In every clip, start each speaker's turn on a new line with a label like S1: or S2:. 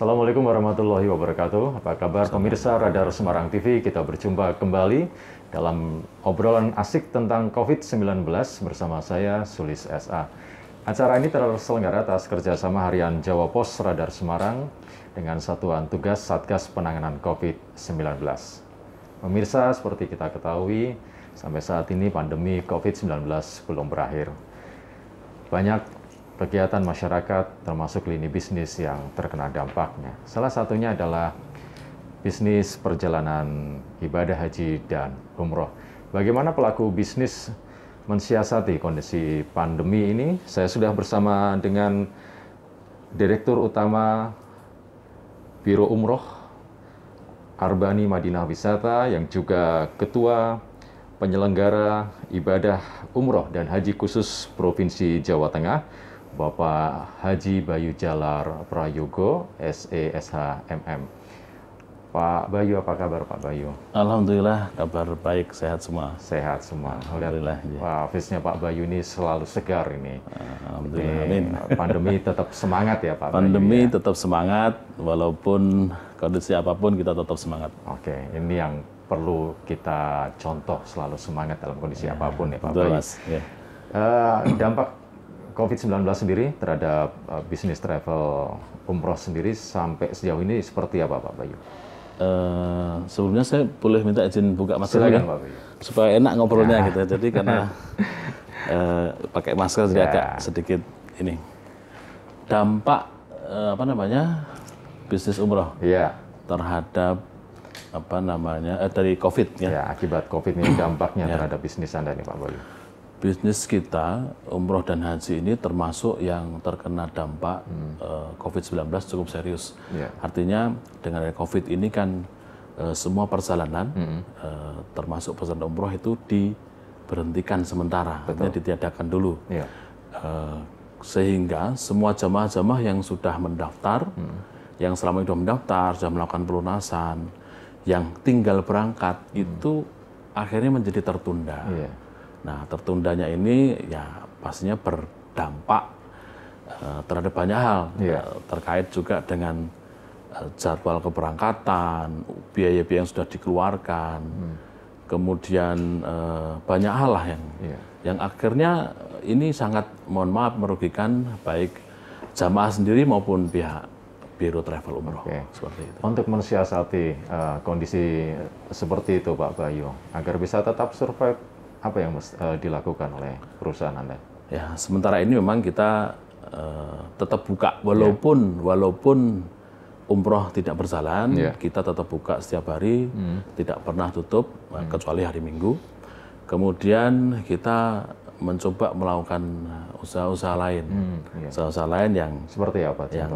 S1: Assalamualaikum warahmatullahi wabarakatuh. Apa kabar pemirsa Radar Semarang TV? Kita berjumpa kembali dalam obrolan asik tentang COVID-19 bersama saya, Sulis SA. Acara ini terselenggara atas kerjasama harian Jawa Pos Radar Semarang dengan Satuan Tugas Satgas Penanganan COVID-19. Pemirsa, seperti kita ketahui, sampai saat ini pandemi COVID-19 belum berakhir. Banyak kegiatan masyarakat termasuk lini bisnis yang terkena dampaknya. Salah satunya adalah bisnis perjalanan ibadah haji dan umroh. Bagaimana pelaku bisnis mensiasati kondisi pandemi ini? Saya sudah bersama dengan Direktur Utama Biro Umroh Arbani Madinah Wisata yang juga Ketua Penyelenggara Ibadah Umroh dan Haji Khusus Provinsi Jawa Tengah, Bapak Haji Bayu Jalar Prayogo, SESH MM. Pak Bayu, apa kabar Pak Bayu? Alhamdulillah, kabar baik, sehat semua. Sehat semua. Alhamdulillah. Lihat, Pak Fisnya Pak Bayu ini selalu segar ini. Alhamdulillah. Ini, amin. Pandemi tetap semangat ya Pak. Pandemi Bayu, ya? tetap semangat, walaupun kondisi apapun kita tetap semangat. Oke, ini yang perlu kita contoh selalu semangat dalam kondisi ya, apapun ya Pak betul, Bayu. Mas, ya. Uh, dampak COVID-19 sendiri terhadap uh, bisnis travel umroh sendiri sampai sejauh ini seperti apa Pak Bayu? Uh, sebelumnya saya boleh
S2: minta izin buka masker Silakan, ya? Pak Bayu. supaya enak ngobrolnya ya. gitu. Jadi karena uh, pakai masker jadi ya. agak sedikit ini dampak uh, apa namanya bisnis umroh ya. terhadap apa namanya eh, dari COVID ya? ya akibat COVID ini dampaknya ya. terhadap bisnis anda nih Pak Bayu bisnis kita umroh dan haji ini termasuk yang terkena dampak hmm. uh, eh, COVID-19 cukup serius. Yeah. Artinya dengan COVID ini kan uh, semua perjalanan hmm. uh, termasuk perjalanan umroh itu diberhentikan sementara, Betul. artinya ditiadakan dulu. Yeah. Ya. Uh, sehingga semua jamaah-jamaah yang sudah mendaftar, hmm. yang selama ini sudah mendaftar, sudah melakukan pelunasan, yang tinggal berangkat hmm. itu akhirnya menjadi tertunda. Yeah Nah, tertundanya ini ya pastinya berdampak uh, terhadap banyak hal yeah. Iya. uh, terkait juga dengan uh, jadwal keberangkatan, biaya-biaya yang sudah dikeluarkan, hmm. kemudian uh, banyak hal lah yang yeah. yang akhirnya ini sangat mohon maaf merugikan baik jamaah sendiri maupun pihak
S1: Biro Travel Umroh. Okay. Seperti itu. Untuk mensiasati uh, kondisi seperti itu Pak Bayu, agar bisa tetap survive apa yang uh, dilakukan oleh perusahaan Anda? Ya, sementara ini memang kita uh, tetap buka walaupun yeah. walaupun
S2: umroh tidak berjalan, yeah. kita tetap buka setiap hari, mm. tidak pernah tutup mm. kecuali hari Minggu. Kemudian kita mencoba melakukan usaha-usaha lain, hmm, ya. usaha-usaha mm. yeah. lain yang seperti apa yang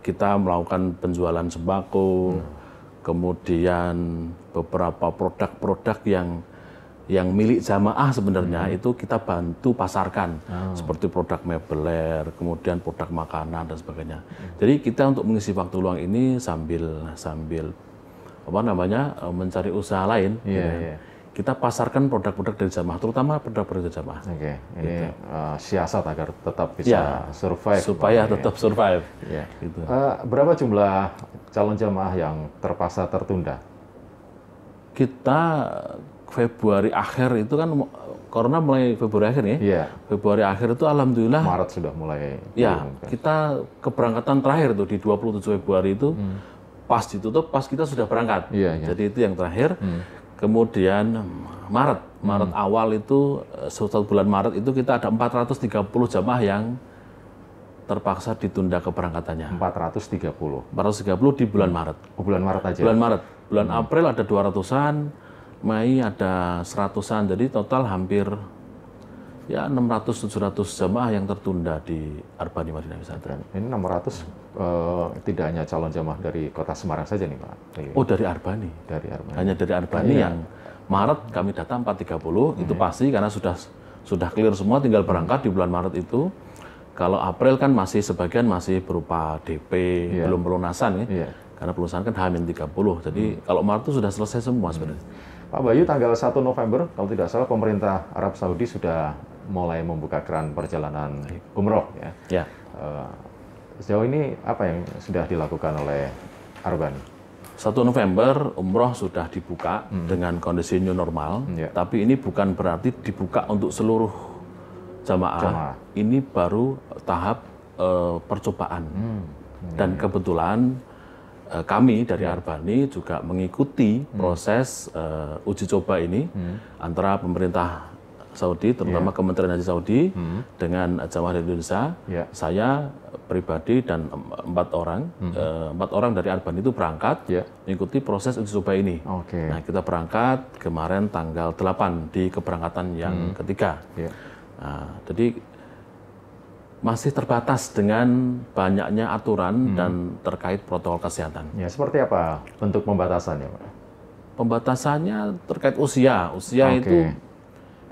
S2: Kita melakukan penjualan sembako, hmm. kemudian beberapa produk-produk yang yang milik jamaah sebenarnya hmm. itu kita bantu pasarkan oh. seperti produk mebeler, kemudian produk makanan dan sebagainya. Hmm. Jadi kita untuk mengisi waktu luang ini sambil sambil apa namanya e, mencari usaha lain. Yeah, gitu ya. yeah kita pasarkan produk-produk dari jamaah, terutama produk-produk dari jamaah. Oke,
S1: okay. ini gitu. uh, siasat agar tetap bisa yeah. survive. Supaya ya. tetap ya. survive. Yeah. Gitu. Uh, berapa jumlah calon jamaah yang terpaksa tertunda?
S2: Kita Februari akhir itu kan corona mulai Februari akhir ya. Yeah. Februari akhir itu alhamdulillah Maret sudah mulai. Ya, kan? kita keberangkatan terakhir tuh di 27 Februari itu hmm. pas ditutup pas kita sudah berangkat. Yeah, yeah. Jadi itu yang terakhir. Hmm. Kemudian Maret, Maret hmm. awal itu eh, setelah bulan Maret itu kita ada 430 jamaah yang terpaksa ditunda keberangkatannya.
S1: 430. 430
S2: di bulan Maret. Oh, bulan Maret aja. Bulan Maret. Bulan hmm. April ada 200-an, Mei ada seratusan, jadi total hampir ya 600-700 jamaah yang tertunda di Arbani Madinah Wisata. Ini 600 uh, eh, tidak hanya calon jemaah dari kota Semarang saja nih Pak? Oh dari Arbani. Dari Arbani. Hanya dari Arbani ya. yang Maret kami data 4.30 hmm. itu iya. pasti karena sudah sudah clear semua tinggal berangkat di bulan Maret itu. Kalau April kan masih sebagian masih berupa DP, yeah. belum pelunasan ya. Yeah. Karena pelunasan kan H-30. Jadi hmm. kalau Maret itu sudah selesai
S1: semua sebenarnya. Hmm. Pak Bayu, tanggal 1 November, kalau tidak salah pemerintah Arab Saudi sudah mulai membuka keran perjalanan umroh. Ya. ya. Uh, sejauh ini apa yang sudah dilakukan oleh Arban? 1 November umroh sudah
S2: dibuka hmm. dengan kondisi new normal, hmm, ya. tapi ini bukan berarti dibuka untuk seluruh jamaah. jamaah. Ini baru tahap uh, percobaan.
S1: Hmm. Dan ya.
S2: kebetulan Eh, kami dari ya. Arbani juga mengikuti hmm. proses uh, uji coba ini hmm. antara pemerintah Saudi, terutama yeah. Kementerian Haji Saudi hmm. dengan Jamaah Indonesia. Yeah. Saya pribadi dan empat orang, hmm. Eh, empat orang dari Arban itu berangkat yeah. mengikuti proses uji coba ini. Okay. Nah, kita berangkat kemarin tanggal 8 di keberangkatan yang hmm. ketiga. Yeah. Nah, jadi masih terbatas dengan banyaknya aturan hmm. dan terkait protokol kesehatan. Ya, seperti apa bentuk pembatasannya, Pak? Pembatasannya terkait usia. Usia okay. itu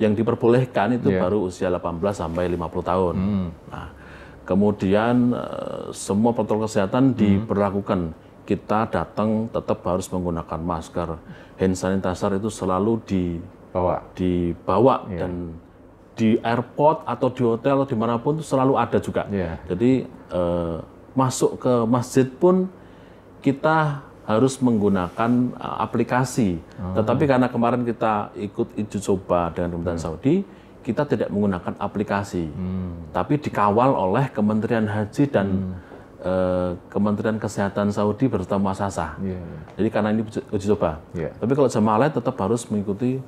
S2: yang diperbolehkan itu yeah. baru usia 18 sampai 50 tahun. Hmm. Nah, kemudian eh, semua protokol kesehatan hmm. diberlakukan. Kita datang tetap harus menggunakan masker. Hand sanitizer itu selalu dibawa, dibawa ya. yeah. dan di airport atau di hotel atau dimanapun itu selalu ada juga. Yeah. Jadi uh, masuk ke masjid pun kita harus menggunakan uh, aplikasi. Oh. Tetapi karena kemarin kita ikut uji coba dengan pemerintah hmm. Saudi, kita tidak menggunakan aplikasi,
S1: hmm.
S2: tapi dikawal oleh Kementerian Haji dan hmm. Uh, Kementerian Kesehatan Saudi bersama Sasa. Yeah. Iya. Jadi karena ini uji coba. Yeah. Tapi kalau jemaah lain tetap harus mengikuti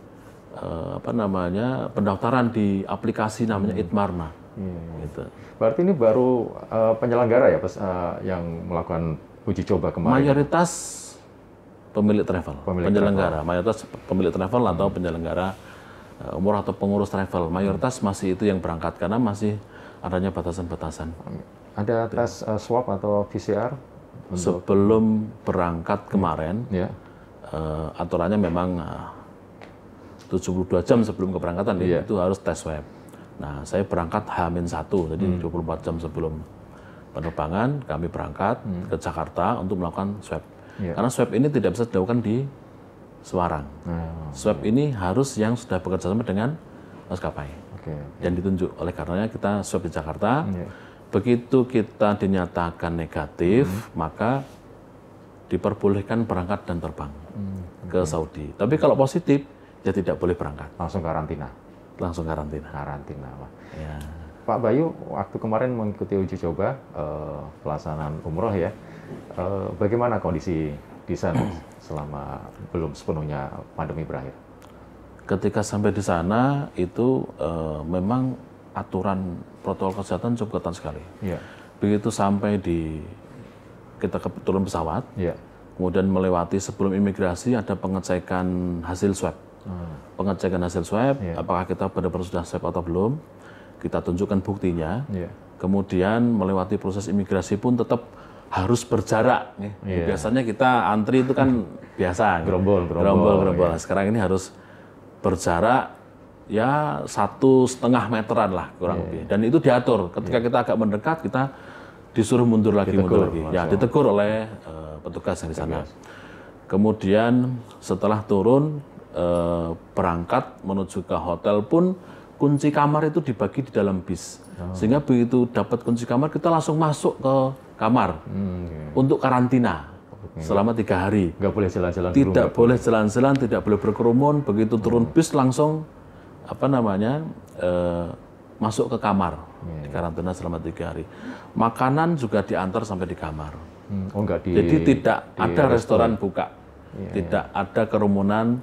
S2: uh, apa namanya pendaftaran di aplikasi namanya hmm. Itmarma.
S1: Hmm. Gitu. Berarti ini baru uh, penyelenggara ya pas, uh, eh, yang melakukan uji coba kemarin. Mayoritas pemilik travel, pemilik penyelenggara,
S2: travel. mayoritas pemilik travel atau hmm. penyelenggara uh, umur atau pengurus travel, mayoritas hmm. masih itu yang berangkat karena masih adanya batasan-batasan.
S1: Ada gitu. tes uh, swab atau PCR?
S2: Sebelum berangkat kemarin, yeah. Ya. uh, aturannya memang uh, 72 jam sebelum keberangkatan yeah. itu harus tes swab. Nah, saya berangkat H-1, jadi hmm. 24 jam sebelum penerbangan kami berangkat hmm. ke Jakarta untuk melakukan swab. Yeah. Karena swab ini tidak bisa dilakukan di Semarang. Oh, swab okay. ini harus yang sudah bekerja sama dengan maskapai. Okay, okay. Dan ditunjuk oleh karenanya kita swab di Jakarta. Yeah. Begitu kita dinyatakan negatif, hmm. maka diperbolehkan berangkat dan terbang hmm, ke Saudi.
S1: Tapi kalau positif, Ya tidak boleh berangkat. Langsung karantina. Langsung karantina. Karantina, Pak. Ya. Pak Bayu, waktu kemarin mengikuti uji coba uh, pelaksanaan umroh ya, uh, bagaimana kondisi di sana selama belum sepenuhnya pandemi berakhir? Ketika sampai di sana itu uh, memang
S2: aturan protokol kesehatan cukup ketat sekali. Ya. Begitu sampai di kita ke, turun pesawat, ya. kemudian melewati sebelum imigrasi ada pengecekan hasil swab hmm. pengecekan hasil swab, yeah. apakah kita benar-benar sudah swab atau belum, kita tunjukkan buktinya, yeah. kemudian melewati proses imigrasi pun tetap harus berjarak. Yeah. Iya. Biasanya kita antri itu kan biasa, gitu. gerombol, gerombol, gerombol. Iya. Nah, sekarang ini harus berjarak ya satu setengah meteran lah kurang yeah. lebih. Dan itu diatur. Ketika yeah. kita agak mendekat, kita disuruh mundur lagi, ditegur, mundur lagi. Ya ditegur oleh uh, petugas yang di sana. Kemudian setelah turun perangkat eh, berangkat menuju ke hotel pun kunci kamar itu dibagi di dalam bis. Oh. Sehingga begitu dapat kunci kamar kita langsung masuk ke kamar hmm, okay. Iya. untuk karantina selama tiga hari. Nggak boleh jalan-jalan. Tidak dulu, boleh jalan-jalan, tidak boleh berkerumun. Begitu hmm. turun hmm. bis langsung apa namanya e, masuk ke kamar hmm. di karantina selama tiga hari. Makanan juga diantar sampai di kamar.
S1: Hmm. Oh, di, Jadi tidak di ada restoran, restoran buka, yeah, tidak
S2: yeah. ada kerumunan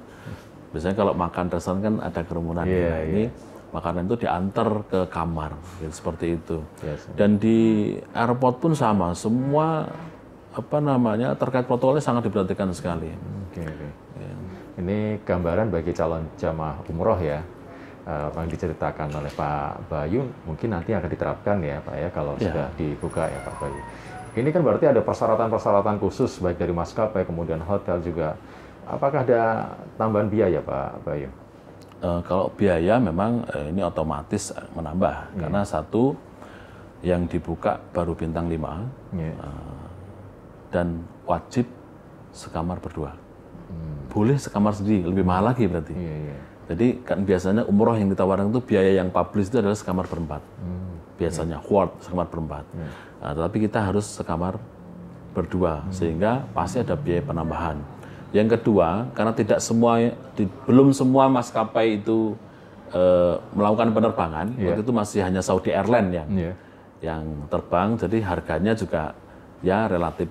S2: Biasanya kalau makan restoran kan ada kerumunan. Yeah, ya. iya, ini yeah. ini makanan itu diantar ke kamar, gitu, seperti itu. Yes, Dan di airport pun sama, semua
S1: apa namanya terkait protokolnya sangat diperhatikan sekali. Okay, okay. Yeah. Ini gambaran bagi calon jamaah umroh ya apa eh, yang diceritakan oleh Pak Bayu mungkin nanti akan diterapkan ya Pak ya kalau ya. sudah dibuka ya Pak Bayu. Ini kan berarti ada persyaratan-persyaratan khusus baik dari maskapai kemudian hotel juga apakah ada tambahan biaya Pak Bayu?
S2: Uh, kalau biaya memang uh, ini otomatis eh, menambah yeah. karena satu yang dibuka baru bintang lima iya. dan wajib sekamar berdua. Hmm. Boleh sekamar sendiri, lebih mahal lagi berarti. Yeah, yeah. Jadi kan biasanya umroh yang ditawarkan itu biaya yang publis itu adalah sekamar berempat. Hmm. Biasanya yeah. sekamar berempat. Yeah. Nah, tapi kita harus sekamar berdua hmm. sehingga pasti ada biaya penambahan. Yang kedua, karena tidak semua di, belum semua maskapai itu e, melakukan penerbangan. Yeah. Waktu itu masih hanya Saudi Airlines yang yeah. yang terbang, jadi harganya juga ya relatif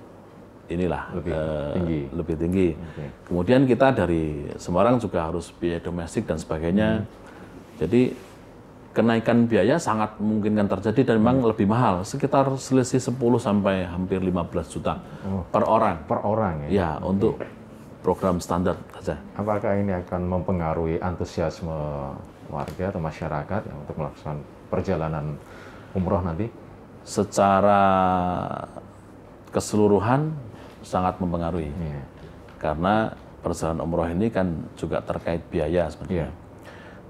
S2: inilah lebih e, tinggi. Lebih tinggi. Okay. Kemudian kita dari Semarang juga harus biaya domestik dan sebagainya. Mm. Jadi kenaikan biaya sangat mungkin kan terjadi dan memang hmm. lebih mahal sekitar selisih 10 sampai hampir 15 juta oh. per orang per orang ya,
S1: ya okay. untuk
S2: program standar
S1: saja. Apakah ini akan mempengaruhi antusiasme warga atau masyarakat ya, untuk melakukan perjalanan umroh nanti? Secara
S2: keseluruhan sangat mempengaruhi. Yeah. Karena perjalanan umroh ini kan juga terkait biaya sebenarnya. Yeah.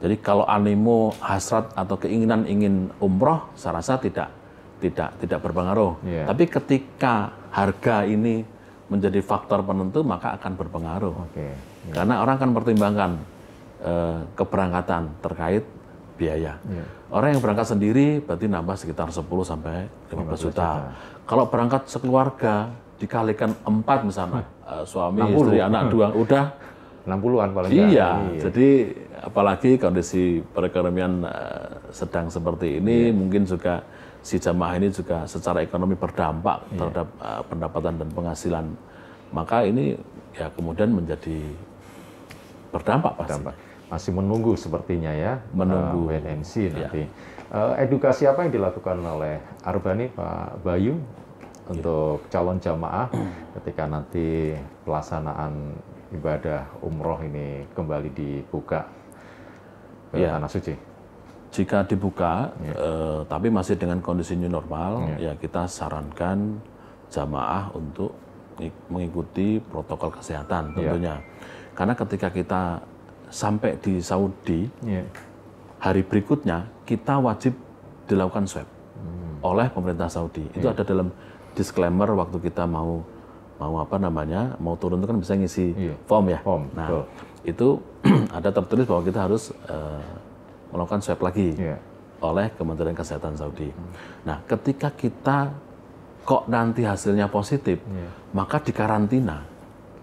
S2: Jadi kalau animo, hasrat atau keinginan ingin umroh, saya rasa tidak tidak tidak berpengaruh. Yeah. Tapi ketika harga ini menjadi faktor penentu maka akan berpengaruh. Okay. Yeah. Karena orang akan pertimbangkan eh, keberangkatan terkait biaya. Yeah. Orang yang berangkat sendiri berarti nambah sekitar 10 sampai 15, juta. juta. Kalau berangkat sekeluarga dikalikan empat misalnya eh, suami, 60. istri, anak dua udah 60-an
S1: paling iya, iya. Jadi
S2: apalagi kondisi perekonomian eh, sedang seperti ini yeah. mungkin juga si jamaah ini juga secara ekonomi berdampak yeah. terhadap uh, pendapatan dan penghasilan maka ini ya kemudian menjadi
S1: berdampak pasti. Berdampak. Masih menunggu sepertinya ya eh, menunggu uh, WNC iya. nanti. yeah. Uh, edukasi apa yang dilakukan oleh Arbani Pak Bayu untuk iya. untuk calon jamaah ketika nanti pelaksanaan ibadah umroh ini kembali dibuka ke ya. tanah suci? jika dibuka,
S2: yeah. eh, tapi masih dengan kondisi new normal, yeah. ya kita sarankan jamaah untuk mengikuti protokol kesehatan ya. tentunya. Yeah. Karena ketika kita sampai di Saudi, yeah. hari berikutnya kita wajib dilakukan swab
S1: hmm.
S2: oleh pemerintah Saudi. Itu ya. ada dalam disclaimer waktu kita mau mau apa namanya mau turun itu kan bisa ngisi yeah. form ya. Form. Nah Betul. itu ada tertulis bahwa kita harus uh, melakukan swab lagi yeah. oleh Kementerian Kesehatan Saudi. Hmm. Nah, ketika kita kok nanti hasilnya positif, yeah. maka dikarantina.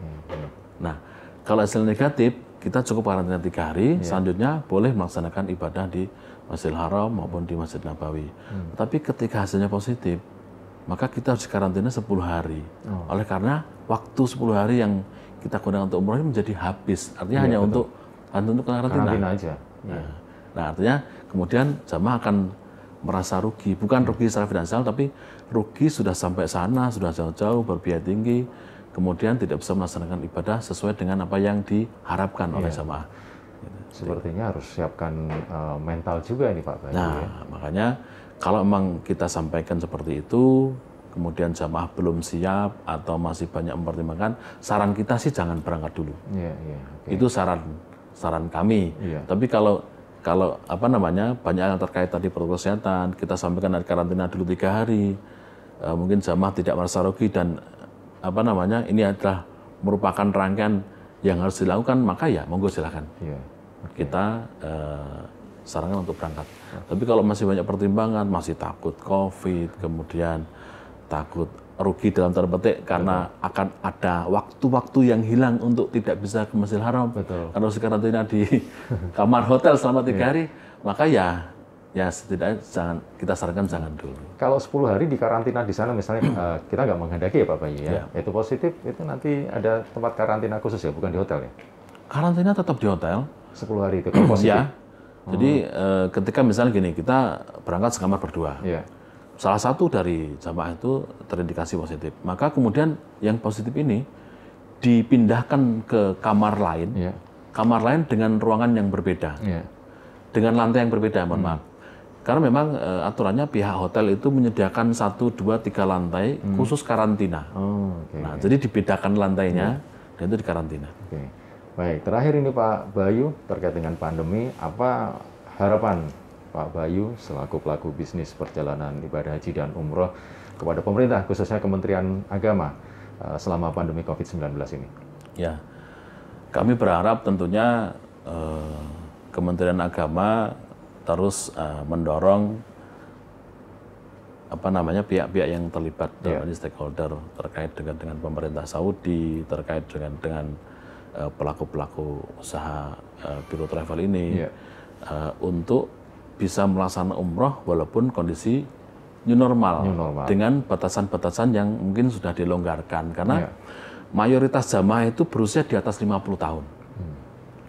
S2: Hmm. Nah, kalau hasil negatif, kita cukup karantina tiga hari. Yeah. Selanjutnya boleh melaksanakan ibadah di Masjidil Haram maupun di Masjid Nabawi. Hmm. Tapi ketika hasilnya positif, maka kita harus karantina 10 hari. Oh. Oleh karena waktu 10 hari yang kita gunakan untuk umroh ini menjadi habis. Artinya yeah, hanya betul. untuk hanya untuk karantina. karantina aja. Nah, iya. Nah, artinya kemudian jamaah akan merasa rugi, bukan rugi secara finansial, tapi rugi sudah sampai sana, sudah jauh-jauh, berbiaya tinggi, kemudian tidak bisa melaksanakan ibadah sesuai dengan apa yang diharapkan oleh iya. jamaah. Sepertinya harus siapkan uh, mental juga ini Pak. nah, ya. makanya kalau memang kita sampaikan seperti itu, kemudian jamaah belum siap atau masih banyak mempertimbangkan, saran kita sih jangan berangkat dulu. Iya, iya, okay. Itu saran saran kami. Iya. Tapi kalau kalau apa namanya banyak yang terkait tadi protokol kesehatan kita sampaikan dari karantina dulu tiga hari e, mungkin jamaah tidak merasa rugi dan apa namanya ini adalah merupakan rangkaian yang harus dilakukan maka ya monggo silahkan yeah. okay. kita e, sarankan untuk berangkat yeah. tapi kalau masih banyak pertimbangan masih takut covid kemudian takut rugi dalam tanda petik karena Betul. akan ada waktu-waktu yang hilang untuk tidak bisa ke Masjidil Haram. Betul. Kalau karantina di kamar hotel selama tiga hari, iya. hari, maka ya ya setidaknya jangan kita sarankan jangan dulu.
S1: Kalau 10 hari di karantina di sana misalnya eh, kita nggak menghendaki ya Pak Bayu ya. Yeah. Itu positif itu nanti ada tempat karantina khusus ya bukan di hotel ya.
S2: Karantina tetap di hotel. 10 hari itu positif. ya. Jadi hmm. Eh, ketika misalnya gini kita berangkat sekamar berdua. Yeah salah satu dari jamaah itu terindikasi positif. Maka kemudian yang positif ini dipindahkan ke kamar lain, ya. kamar lain dengan ruangan yang berbeda, ya. dengan lantai yang berbeda, mohon hmm. maaf. Karena memang e, aturannya pihak hotel itu menyediakan satu, dua, tiga lantai hmm. khusus karantina.
S1: Oh, okay, nah, okay. jadi
S2: dibedakan lantainya
S1: hmm. dan itu di karantina. Okay. Baik, terakhir ini Pak Bayu terkait dengan pandemi, apa harapan Pak Bayu selaku pelaku bisnis perjalanan ibadah haji dan umroh kepada pemerintah khususnya Kementerian Agama eh, selama pandemi Covid-19 ini? Ya, kami berharap
S2: tentunya eh, Kementerian Agama terus eh, mendorong apa namanya pihak-pihak yang terlibat ya. dalam yeah. stakeholder terkait dengan dengan pemerintah Saudi terkait dengan dengan eh, pelaku-pelaku uh, usaha uh, biro travel ini yeah. Ya. uh, untuk bisa melaksanakan umroh walaupun kondisi new normal, new normal. dengan batasan-batasan yang mungkin sudah dilonggarkan karena yeah. mayoritas jamaah itu berusia di atas 50 tahun. Hmm.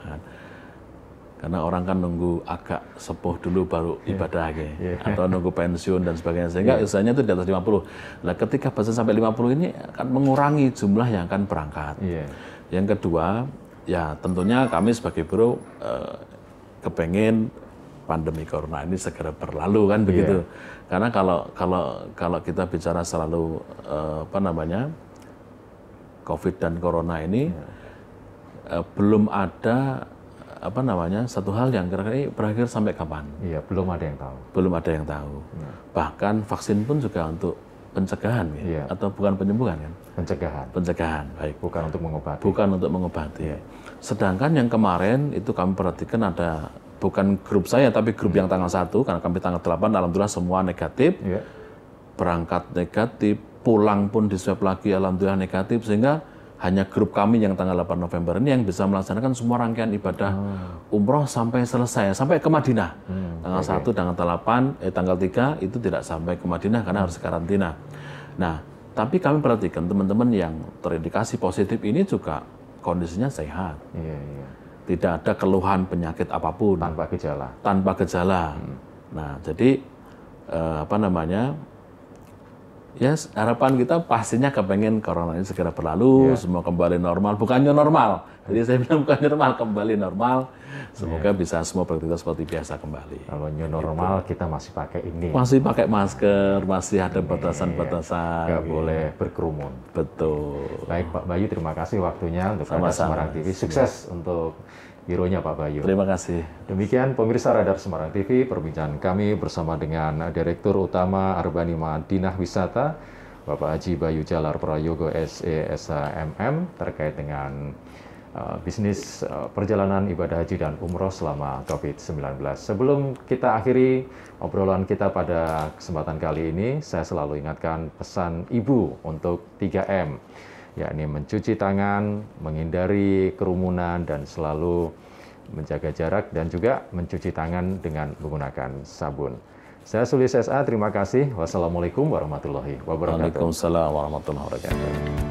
S2: Kan? karena orang kan nunggu agak sepuh dulu baru yeah. ibadah yeah. atau nunggu pensiun dan sebagainya sehingga yeah. usianya itu di atas 50. Nah, ketika batasan sampai 50 ini akan mengurangi jumlah yang akan berangkat. Yeah. Yang kedua, ya tentunya kami sebagai buruh eh, kepengen pandemi corona ini segera berlalu kan iya. begitu. Yeah. Karena kalau kalau kalau kita bicara selalu uh, apa namanya COVID dan corona ini yeah. Iya. uh, belum ada apa namanya satu hal yang kira-kira ini berakhir sampai kapan? Iya, belum ada yang tahu. Belum ada yang tahu. yeah. Bahkan vaksin pun juga untuk pencegahan ya? Iya. atau bukan penyembuhan kan? Pencegahan. Pencegahan, baik. Bukan untuk mengobati. Bukan untuk mengobati. Iya. Sedangkan yang kemarin itu kami perhatikan ada bukan grup saya tapi grup hmm. yang tanggal satu, karena kami tanggal 8 alhamdulillah semua negatif. Yeah. Berangkat negatif, pulang pun di swab lagi alhamdulillah negatif sehingga hanya grup kami yang tanggal 8 November ini yang bisa melaksanakan semua rangkaian ibadah hmm. umroh sampai selesai sampai ke Madinah. Hmm, tanggal okay. 1 tanggal 8 eh tanggal 3 itu tidak sampai ke Madinah karena hmm. harus karantina. Nah, tapi kami perhatikan teman-teman yang terindikasi positif ini juga kondisinya sehat. Yeah, yeah tidak ada keluhan penyakit apapun tanpa gejala tanpa gejala hmm. nah jadi eh, apa namanya ya harapan kita pastinya kepengen corona ini segera berlalu, yeah. semua kembali normal. Bukannya normal, jadi saya bilang bukan normal, kembali normal. Semoga yeah. bisa semua beraktivitas seperti biasa kembali. Kalau new normal gitu. kita
S1: masih pakai ini. Masih pakai masker, masih ada batasan-batasan. Iya. Gak boleh berkerumun. Betul. Baik Pak Bayu, terima kasih waktunya untuk Sama -sama. Semarang TV. Sukses iya. untuk Gironya Pak Bayu. Terima kasih. Demikian pemirsa Radar Semarang TV, perbincangan kami bersama dengan Direktur Utama Arbanima Madinah Wisata, Bapak Haji Bayu Jalar Prayogo SESHMM terkait dengan uh, bisnis uh, perjalanan ibadah haji dan umroh selama COVID-19. Sebelum kita akhiri obrolan kita pada kesempatan kali ini, saya selalu ingatkan pesan Ibu untuk 3M yakni mencuci tangan, menghindari kerumunan, dan selalu menjaga jarak dan juga mencuci tangan dengan menggunakan sabun. Saya Sulis SA, terima kasih. Wassalamualaikum warahmatullahi wabarakatuh. Waalaikumsalam warahmatullahi wabarakatuh.